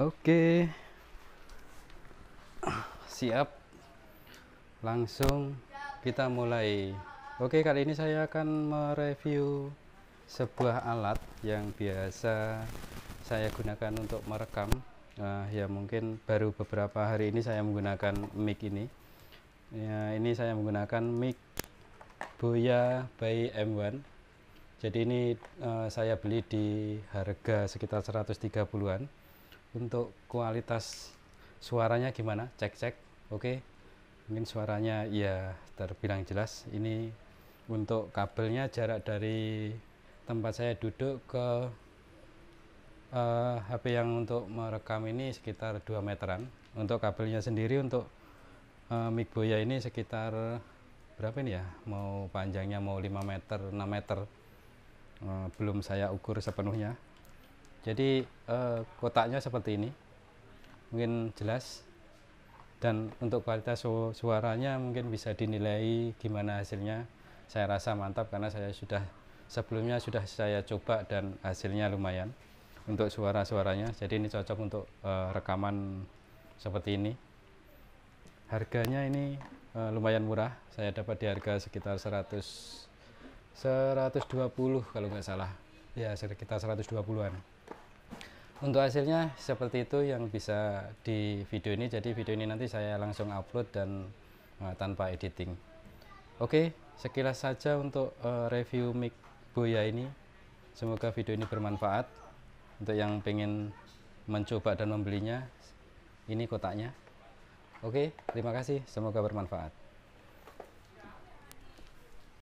Oke. Siap. Langsung kita mulai. Oke, kali ini saya akan mereview sebuah alat yang biasa saya gunakan untuk merekam. Nah, ya mungkin baru beberapa hari ini saya menggunakan mic ini. Ya, ini saya menggunakan mic Boya by M1. Jadi ini uh, saya beli di harga sekitar 130-an untuk kualitas suaranya gimana cek cek oke okay. mungkin suaranya ya terbilang jelas ini untuk kabelnya jarak dari tempat saya duduk ke uh, eh, HP yang untuk merekam ini sekitar 2 meteran untuk kabelnya sendiri untuk uh, mic boya ini sekitar berapa ini ya mau panjangnya mau 5 meter 6 meter uh, belum saya ukur sepenuhnya jadi eh, kotaknya seperti ini mungkin jelas dan untuk kualitas su suaranya mungkin bisa dinilai gimana hasilnya saya rasa mantap karena saya sudah sebelumnya sudah saya coba dan hasilnya lumayan untuk suara-suaranya jadi ini cocok untuk uh, rekaman seperti ini harganya ini uh, lumayan murah saya dapat di harga sekitar 100 120 kalau nggak salah ya sekitar 120an untuk hasilnya seperti itu yang bisa di video ini jadi video ini nanti saya langsung upload dan uh, tanpa editing oke sekilas saja untuk uh, review mic Boya ini semoga video ini bermanfaat untuk yang pengen mencoba dan membelinya ini kotaknya oke terima kasih semoga bermanfaat